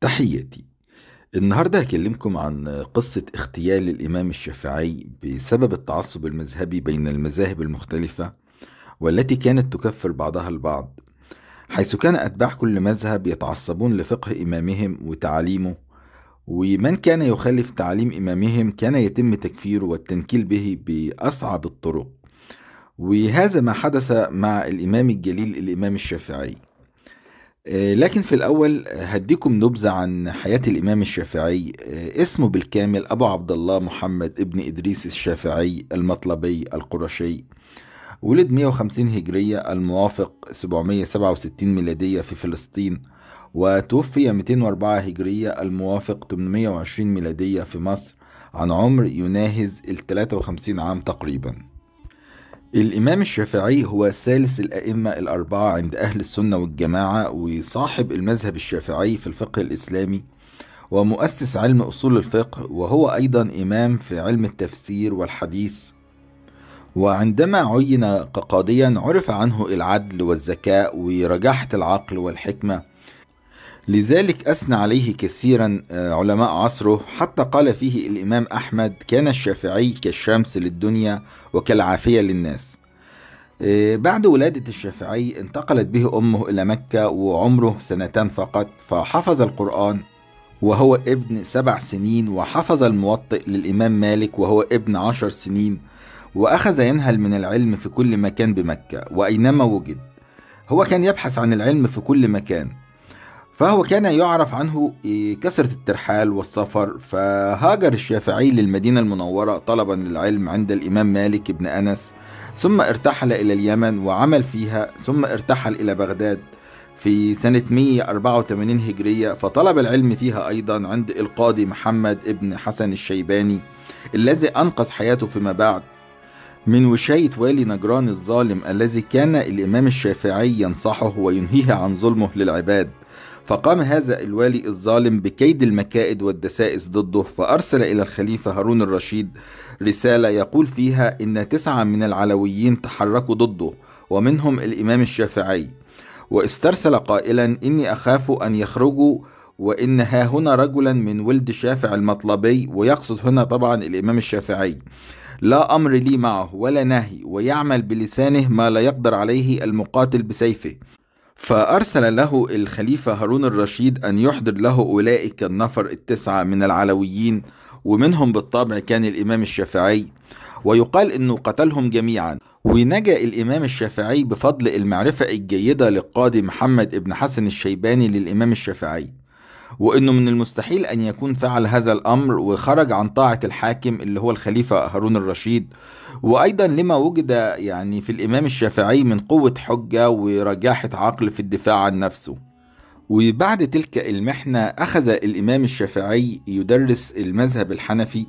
تحياتي النهاردة هكلمكم عن قصة اغتيال الإمام الشافعي بسبب التعصب المذهبي بين المذاهب المختلفة والتي كانت تكفر بعضها البعض حيث كان أتباع كل مذهب يتعصبون لفقه إمامهم وتعاليمه ومن كان يخالف تعليم إمامهم كان يتم تكفيره والتنكيل به بأصعب الطرق وهذا ما حدث مع الإمام الجليل الإمام الشافعي آه، لكن في الأول هديكم نبذة عن حياة الإمام الشافعي آه، اسمه بالكامل أبو عبد الله محمد ابن إدريس الشافعي المطلبي القرشي ولد 150 هجرية الموافق 767 ميلادية في فلسطين وتوفي 204 هجرية الموافق 820 ميلادية في مصر عن عمر يناهز ال 53 عام تقريباً الإمام الشافعي هو ثالث الأئمة الأربعة عند أهل السنة والجماعة وصاحب المذهب الشافعي في الفقه الإسلامي ومؤسس علم أصول الفقه وهو أيضا إمام في علم التفسير والحديث وعندما عين كقاضيا عرف عنه العدل والذكاء ورجاحة العقل والحكمة لذلك أثنى عليه كثيرا آه، علماء عصره حتى قال فيه الإمام أحمد كان الشافعي كالشمس للدنيا وكالعافية للناس آه، بعد ولادة الشافعي انتقلت به أمه إلى مكة وعمره سنتان فقط فحفظ القرآن وهو ابن سبع سنين وحفظ الموطئ للإمام مالك وهو ابن عشر سنين وأخذ ينهل من العلم في كل مكان بمكة وأينما وجد هو كان يبحث عن العلم في كل مكان فهو كان يعرف عنه إيه، كثرة الترحال والسفر فهاجر الشافعي للمدينة المنورة طلبا للعلم عند الإمام مالك بن أنس ثم ارتحل إلى اليمن وعمل فيها ثم ارتحل إلى بغداد في سنة 184 هجرية فطلب العلم فيها أيضا عند القاضي محمد ابن حسن الشيباني الذي أنقذ حياته فيما بعد من وشاية والي نجران الظالم الذي كان الإمام الشافعي ينصحه وينهيه عن ظلمه للعباد فقام هذا الوالي الظالم بكيد المكائد والدسائس ضده فأرسل إلى الخليفة هارون الرشيد رسالة يقول فيها إن تسعة من العلويين تحركوا ضده ومنهم الإمام الشافعي واسترسل قائلا إني أخاف أن يخرجوا وإن ها هنا رجلا من ولد شافع المطلبي ويقصد هنا طبعا الإمام الشافعي لا أمر لي معه ولا نهي ويعمل بلسانه ما لا يقدر عليه المقاتل بسيفه فأرسل له الخليفة هارون الرشيد أن يحضر له أولئك النفر التسعة من العلويين ومنهم بالطبع كان الإمام الشافعي ويقال أنه قتلهم جميعا ونجا الإمام الشافعي بفضل المعرفة الجيدة للقاضي محمد بن حسن الشيباني للإمام الشافعي وانه من المستحيل ان يكون فعل هذا الامر وخرج عن طاعه الحاكم اللي هو الخليفه هارون الرشيد وايضا لما وجد يعني في الامام الشافعي من قوه حجه ورجاحه عقل في الدفاع عن نفسه وبعد تلك المحنة أخذ الإمام الشافعي يدرس المذهب الحنفي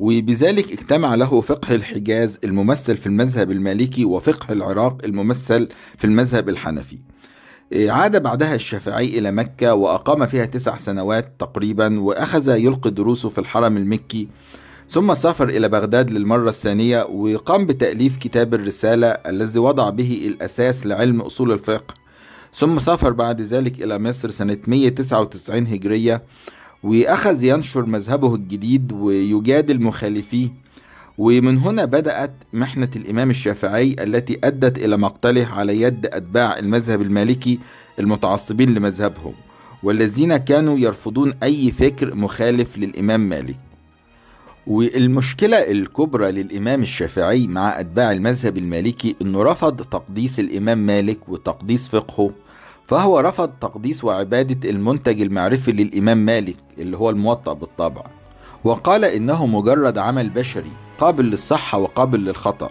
وبذلك اجتمع له فقه الحجاز الممثل في المذهب المالكي وفقه العراق الممثل في المذهب الحنفي إيه، عاد بعدها الشافعي إلى مكة وأقام فيها تسع سنوات تقريبا وأخذ يلقي دروسه في الحرم المكي ثم سافر إلى بغداد للمرة الثانية وقام بتأليف كتاب الرسالة الذي وضع به الأساس لعلم أصول الفقه ثم سافر بعد ذلك إلى مصر سنة 199 هجرية وأخذ ينشر مذهبه الجديد ويجادل مخالفيه ومن هنا بدأت محنة الإمام الشافعي التي أدت إلى مقتله على يد أتباع المذهب المالكي المتعصبين لمذهبهم والذين كانوا يرفضون أي فكر مخالف للإمام مالك والمشكلة الكبرى للإمام الشافعي مع أتباع المذهب المالكي أنه رفض تقديس الإمام مالك وتقديس فقهه فهو رفض تقديس وعبادة المنتج المعرفي للإمام مالك اللي هو الموطأ بالطبع وقال إنه مجرد عمل بشري قابل للصحة وقابل للخطأ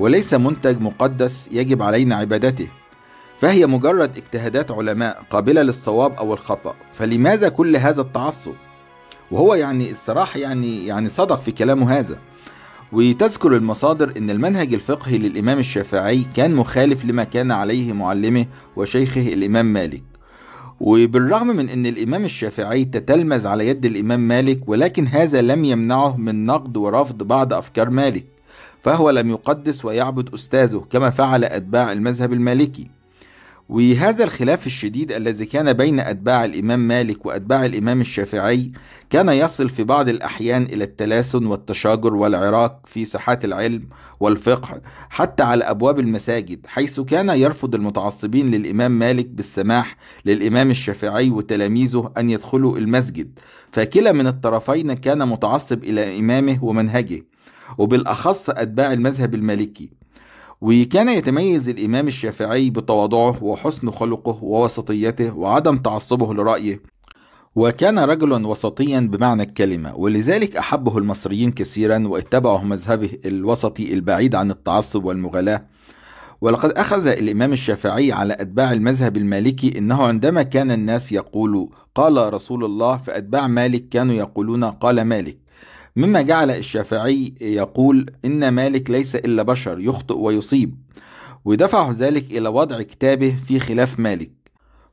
وليس منتج مقدس يجب علينا عبادته فهي مجرد اجتهادات علماء قابلة للصواب أو الخطأ فلماذا كل هذا التعصب وهو يعني الصراحة يعني يعني صدق في كلامه هذا وتذكر المصادر أن المنهج الفقهي للإمام الشافعي كان مخالف لما كان عليه معلمه وشيخه الإمام مالك وبالرغم من أن الإمام الشافعي تتلمذ على يد الإمام مالك ولكن هذا لم يمنعه من نقد ورفض بعض أفكار مالك فهو لم يقدس ويعبد أستاذه كما فعل أتباع المذهب المالكي وهذا الخلاف الشديد الذي كان بين أتباع الإمام مالك وأتباع الإمام الشافعي كان يصل في بعض الأحيان إلى التلاسن والتشاجر والعراك في ساحات العلم والفقه حتى على أبواب المساجد حيث كان يرفض المتعصبين للإمام مالك بالسماح للإمام الشافعي وتلاميذه أن يدخلوا المسجد فكلا من الطرفين كان متعصب إلى إمامه ومنهجه وبالأخص أتباع المذهب المالكي وكان يتميز الإمام الشافعي بتواضعه وحسن خلقه ووسطيته وعدم تعصبه لرأيه وكان رجلا وسطيا بمعنى الكلمة ولذلك أحبه المصريين كثيرا واتبعه مذهبه الوسطي البعيد عن التعصب والمغالاة ولقد أخذ الإمام الشافعي على أتباع المذهب المالكي أنه عندما كان الناس يقولوا قال رسول الله فأتباع مالك كانوا يقولون قال مالك مما جعل الشافعي يقول إن مالك ليس إلا بشر يخطئ ويصيب ودفعه ذلك إلى وضع كتابه في خلاف مالك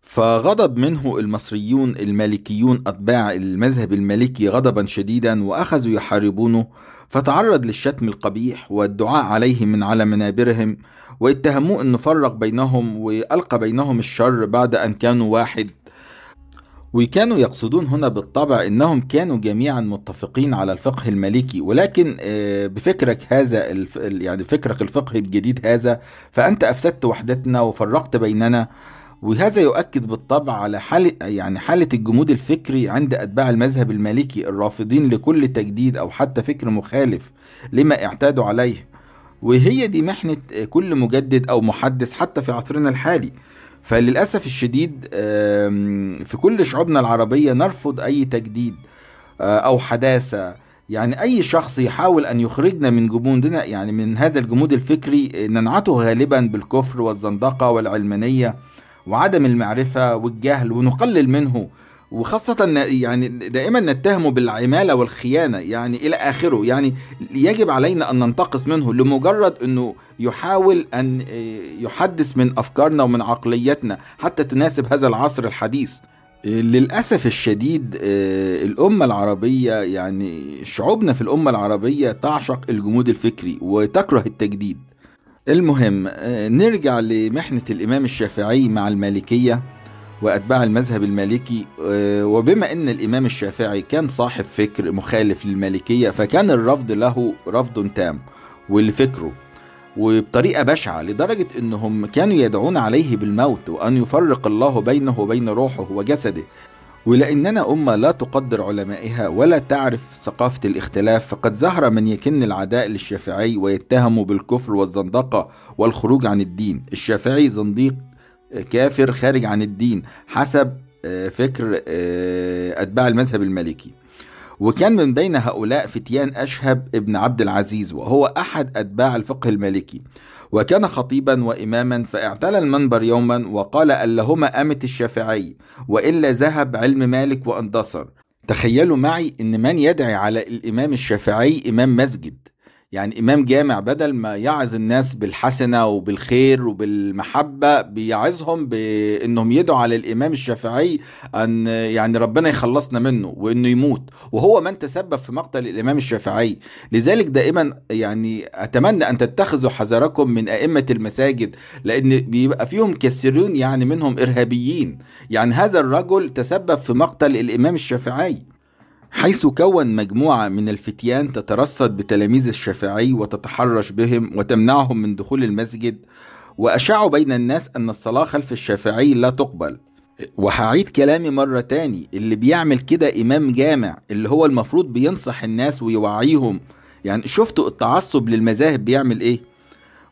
فغضب منه المصريون المالكيون أتباع المذهب المالكي غضبا شديدا وأخذوا يحاربونه فتعرض للشتم القبيح والدعاء عليه من على منابرهم واتهموه أنه فرق بينهم وألقى بينهم الشر بعد أن كانوا واحد وكانوا يقصدون هنا بالطبع انهم كانوا جميعا متفقين على الفقه المالكي ولكن آه، بفكرك هذا الف... يعني فكرك الفقهي الجديد هذا فانت افسدت وحدتنا وفرقت بيننا وهذا يؤكد بالطبع على حالة يعني حالة الجمود الفكري عند أتباع المذهب المالكي الرافضين لكل تجديد أو حتى فكر مخالف لما اعتادوا عليه وهي دي محنة آه، كل مجدد أو محدث حتى في عصرنا الحالي فللأسف الشديد في كل شعوبنا العربية نرفض أي تجديد آه، أو حداثة يعني أي شخص يحاول أن يخرجنا من جمودنا يعني من هذا الجمود الفكري ننعته غالبا بالكفر والزندقة والعلمانية وعدم المعرفة والجهل ونقلل منه وخاصة يعني دائما نتهم بالعمالة والخيانة يعني إلى آخره يعني يجب علينا أن ننتقص منه لمجرد أنه يحاول أن آه، يحدث من أفكارنا ومن عقليتنا حتى تناسب هذا العصر الحديث آه، للأسف الشديد آه، الأمة العربية يعني شعوبنا في الأمة العربية تعشق الجمود الفكري وتكره التجديد المهم نرجع لمحنة الإمام الشافعي مع المالكية وأتباع المذهب المالكي آه، وبما أن الإمام الشافعي كان صاحب فكر مخالف للمالكية فكان الرفض له رفض تام ولفكره وبطريقة بشعة لدرجة أنهم كانوا يدعون عليه بالموت وأن يفرق الله بينه وبين روحه وجسده ولأننا أمة لا تقدر علمائها ولا تعرف ثقافة الاختلاف فقد ظهر من يكن العداء للشافعي ويتهمه بالكفر والزندقة والخروج عن الدين الشافعي زنديق كافر خارج عن الدين حسب آه، فكر آه، أتباع المذهب المالكي وكان من بين هؤلاء فتيان أشهب ابن عبد العزيز وهو أحد أتباع الفقه المالكي وكان خطيبا وإماما فاعتلى المنبر يوما وقال لهما أمت الشافعي وإلا ذهب علم مالك واندثر تخيلوا معي أن من يدعي على الإمام الشافعي إمام مسجد يعني إمام جامع بدل ما يعظ الناس بالحسنة وبالخير وبالمحبة بيعظهم بأنهم يدعوا على الإمام الشافعي أن يعني ربنا يخلصنا منه وأنه يموت وهو من تسبب في مقتل الإمام الشافعي لذلك دائما يعني أتمنى أن تتخذوا حذركم من أئمة المساجد لأن بيبقى فيهم كثيرون يعني منهم إرهابيين يعني هذا الرجل تسبب في مقتل الإمام الشافعي حيث كون مجموعة من الفتيان تترصد بتلاميذ الشافعي وتتحرش بهم وتمنعهم من دخول المسجد وأشاعوا بين الناس أن الصلاة خلف الشافعي لا تقبل وهعيد كلامي مرة تاني اللي بيعمل كده إمام جامع اللي هو المفروض بينصح الناس ويوعيهم يعني شفتوا التعصب للمذاهب بيعمل إيه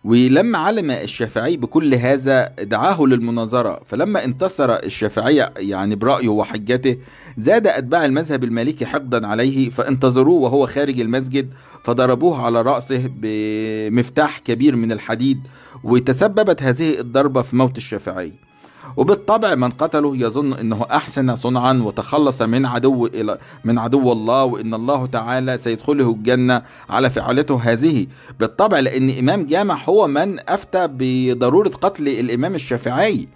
ولما علم الشافعي بكل هذا دعاه للمناظرة فلما انتصر الشافعي يعني برأيه وحجته زاد أتباع المذهب المالكي حقدا عليه فانتظروه وهو خارج المسجد فضربوه على رأسه بمفتاح كبير من الحديد وتسببت هذه الضربة في موت الشافعي وبالطبع من قتله يظن أنه أحسن صنعا وتخلص من عدو إلى من عدو الله وأن الله تعالى سيدخله الجنة على فعلته هذه بالطبع لأن إمام جامع هو من أفتى بضرورة قتل الإمام الشافعي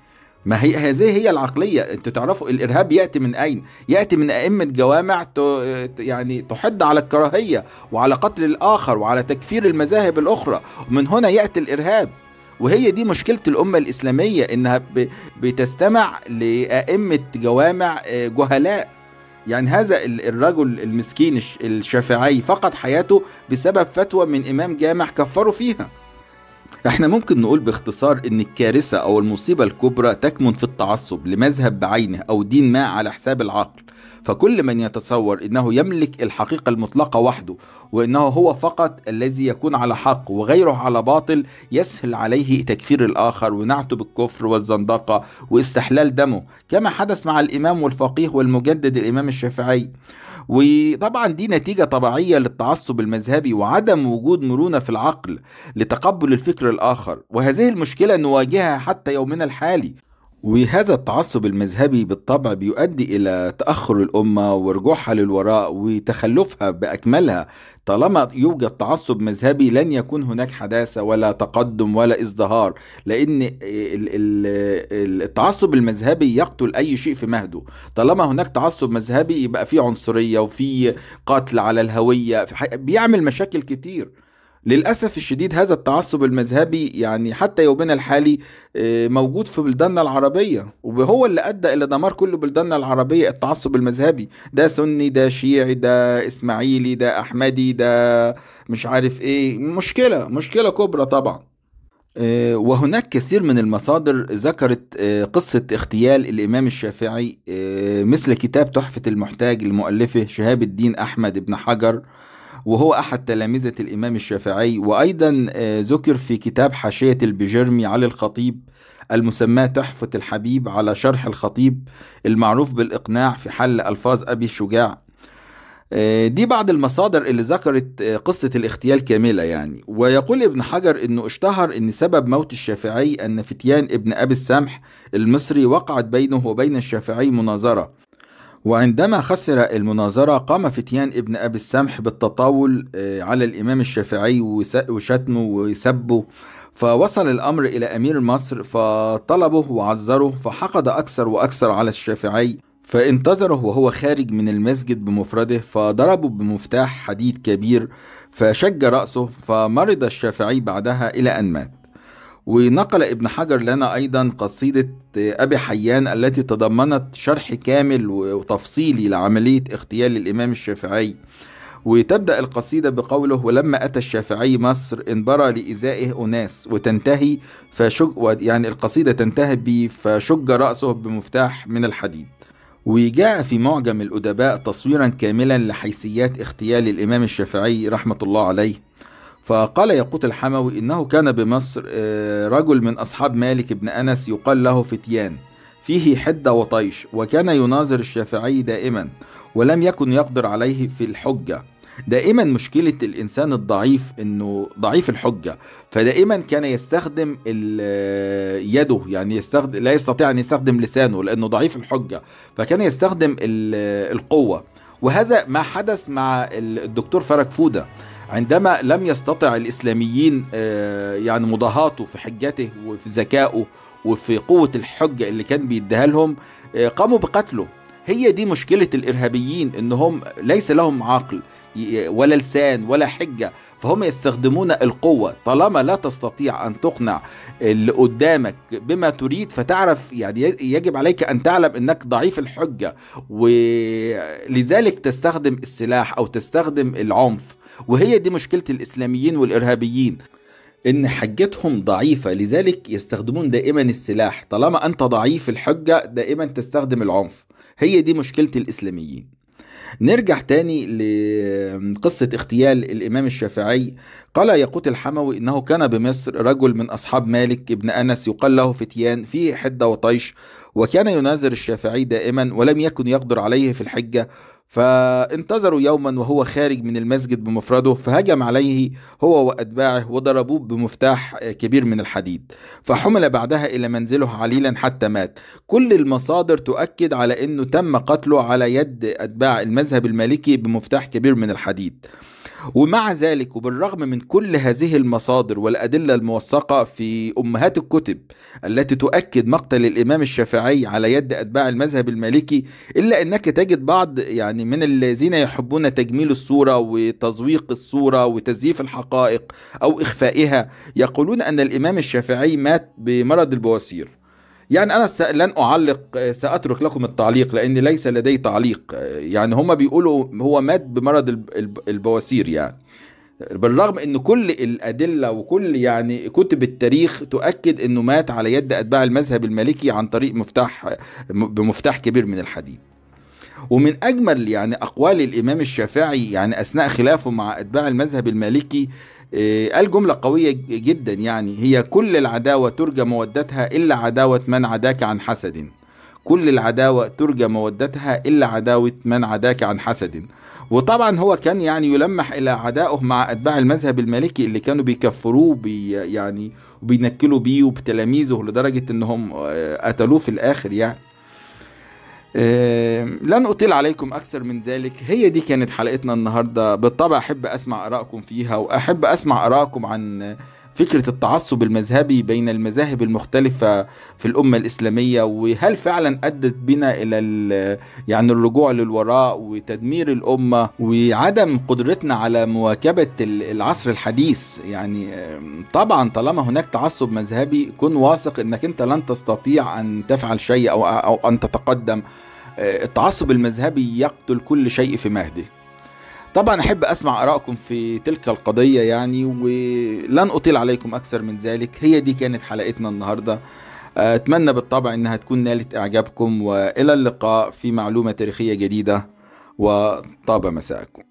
ما هي هذه هي العقلية انتوا تعرفوا الإرهاب يأتي من أين يأتي من أئمة جوامع يعني تحد على الكراهية وعلى قتل الآخر وعلى تكفير المذاهب الأخرى ومن هنا يأتي الإرهاب وهي دي مشكلة الأمة الإسلامية إنها بتستمع لأئمة جوامع آه، جهلاء يعني هذا الرجل المسكين الشافعي فقد حياته بسبب فتوى من إمام جامع كفروا فيها احنا ممكن نقول باختصار ان الكارثة او المصيبة الكبرى تكمن في التعصب لمذهب بعينه او دين ما على حساب العقل فكل من يتصور انه يملك الحقيقه المطلقه وحده وانه هو فقط الذي يكون على حق وغيره على باطل يسهل عليه تكفير الاخر ونعته بالكفر والزندقه واستحلال دمه كما حدث مع الامام والفقيه والمجدد الامام الشافعي وطبعا دي نتيجة طبيعية للتعصب المذهبي وعدم وجود مرونة في العقل لتقبل الفكر الآخر وهذه المشكلة نواجهها حتى يومنا الحالي وهذا التعصب المذهبي بالطبع بيؤدي إلى تأخر الأمة ورجوعها للوراء وتخلفها بأكملها طالما يوجد تعصب مذهبي لن يكون هناك حداثة ولا تقدم ولا ازدهار لأن التعصب المذهبي يقتل أي شيء في مهده طالما هناك تعصب مذهبي يبقى في عنصرية وفي قتل على الهوية بيعمل مشاكل كتير للأسف الشديد هذا التعصب المذهبي يعني حتى يومنا الحالي آه، موجود في بلداننا العربية وهو اللي أدى إلى دمار كل بلداننا العربية التعصب المذهبي ده سني ده شيعي ده إسماعيلي ده أحمدي ده مش عارف إيه مشكلة مشكلة كبرى طبعا آه، وهناك كثير من المصادر ذكرت آه، قصة اغتيال الإمام الشافعي مثل كتاب تحفة المحتاج المؤلفة شهاب الدين أحمد بن حجر وهو أحد تلامذة الإمام الشافعي وأيضا آه، ذكر في كتاب حاشية البجرمي على الخطيب المسماة تحفة الحبيب على شرح الخطيب المعروف بالإقناع في حل ألفاظ أبي الشجاع آه، دي بعض المصادر اللي ذكرت آه، قصة الاغتيال كاملة يعني ويقول ابن حجر انه اشتهر ان سبب موت الشافعي ان فتيان ابن ابي السمح المصري وقعت بينه وبين الشافعي مناظرة وعندما خسر المناظرة قام فتيان ابن أبي السمح بالتطاول آه، على الإمام الشافعي وشتمه وسبه فوصل الأمر إلى أمير مصر فطلبه وعذره فحقد أكثر وأكثر على الشافعي فانتظره وهو خارج من المسجد بمفرده فضربه بمفتاح حديد كبير فشج رأسه فمرض الشافعي بعدها إلى أن مات ونقل ابن حجر لنا أيضا قصيدة أبي حيان التي تضمنت شرح كامل وتفصيلي لعملية اغتيال الإمام الشافعي وتبدأ القصيدة بقوله ولما أتى الشافعي مصر انبرى لإزائه أناس وتنتهي فشج يعني القصيدة تنتهي بفشج رأسه بمفتاح من الحديد وجاء في معجم الأدباء تصويرا كاملا لحيثيات اغتيال الإمام الشافعي رحمة الله عليه فقال يقوت الحموي إنه كان بمصر آه، رجل من أصحاب مالك بن أنس يقال له فتيان فيه حدة وطيش وكان يناظر الشافعي دائما ولم يكن يقدر عليه في الحجة دائما مشكلة الإنسان الضعيف إنه ضعيف الحجة فدائما كان يستخدم آه، يده يعني يستخدم لا يستطيع أن يستخدم لسانه لأنه ضعيف الحجة فكان يستخدم آه، القوة وهذا ما حدث مع الدكتور فرج فودة عندما لم يستطع الإسلاميين آه، يعني مضاهاته في حجته وفي ذكائه وفي قوة الحجة اللي كان بيديها لهم آه، قاموا بقتله هي دي مشكلة الإرهابيين إنهم ليس لهم عقل ولا لسان ولا حجة فهم يستخدمون القوة طالما لا تستطيع أن تقنع اللي قدامك بما تريد فتعرف يعني يجب عليك أن تعلم أنك ضعيف الحجة ولذلك تستخدم السلاح أو تستخدم العنف وهي دي مشكلة الإسلاميين والإرهابيين ان حجتهم ضعيفه لذلك يستخدمون دائما السلاح طالما انت ضعيف الحجه دائما تستخدم العنف هي دي مشكله الاسلاميين نرجع تاني لقصة اغتيال الإمام الشافعي قال يقوت الحموي إنه كان بمصر رجل من أصحاب مالك ابن أنس يقال له فتيان فيه حدة وطيش وكان يناظر الشافعي دائما ولم يكن يقدر عليه في الحجة فانتظروا يوما وهو خارج من المسجد بمفرده فهجم عليه هو وأتباعه وضربوه بمفتاح كبير من الحديد فحمل بعدها إلى منزله عليلا حتى مات كل المصادر تؤكد على أنه تم قتله على يد أتباع المذهب المالكي بمفتاح كبير من الحديد ومع ذلك وبالرغم من كل هذه المصادر والأدلة الموثقة في أمهات الكتب التي تؤكد مقتل الإمام الشافعي على يد أتباع المذهب المالكي إلا أنك تجد بعض يعني من الذين يحبون تجميل الصورة وتزويق الصورة وتزييف الحقائق أو إخفائها يقولون أن الإمام الشافعي مات بمرض البواسير يعني أنا لن أعلق سأترك لكم التعليق لأن ليس لدي تعليق يعني هما بيقولوا هو مات بمرض البواسير يعني بالرغم ان كل الادله وكل يعني كتب التاريخ تؤكد انه مات على يد اتباع المذهب المالكي عن طريق مفتاح بمفتاح كبير من الحديد ومن اجمل يعني اقوال الامام الشافعي يعني اثناء خلافه مع اتباع المذهب المالكي آه، قال جملة قوية جدا يعني هي كل العداوة ترجى مودتها إلا عداوة من عداك عن حسد كل العداوة ترجى مودتها إلا عداوة من عداك عن حسد وطبعا هو كان يعني يلمح إلى عدائه مع أتباع المذهب المالكي اللي كانوا بيكفروه بي يعني وبينكلوا بيه وبتلاميذه لدرجة إنهم آه، قتلوه في الآخر يعني لن أطيل عليكم أكثر من ذلك هي دي كانت حلقتنا النهاردة بالطبع أحب أسمع آرائكم فيها وأحب أسمع آرائكم عن فكرة التعصب المذهبي بين المذاهب المختلفة في الأمة الإسلامية وهل فعلا أدت بنا إلى يعني الرجوع للوراء وتدمير الأمة وعدم قدرتنا على مواكبة العصر الحديث يعني طبعا طالما هناك تعصب مذهبي كن واثق أنك أنت لن تستطيع أن تفعل شيء أو, أن تتقدم آه، التعصب المذهبي يقتل كل شيء في مهده طبعا احب اسمع ارائكم في تلك القضيه يعني ولن اطيل عليكم اكثر من ذلك هي دي كانت حلقتنا النهارده اتمنى بالطبع انها تكون نالت اعجابكم والى اللقاء في معلومه تاريخيه جديده وطاب مساءكم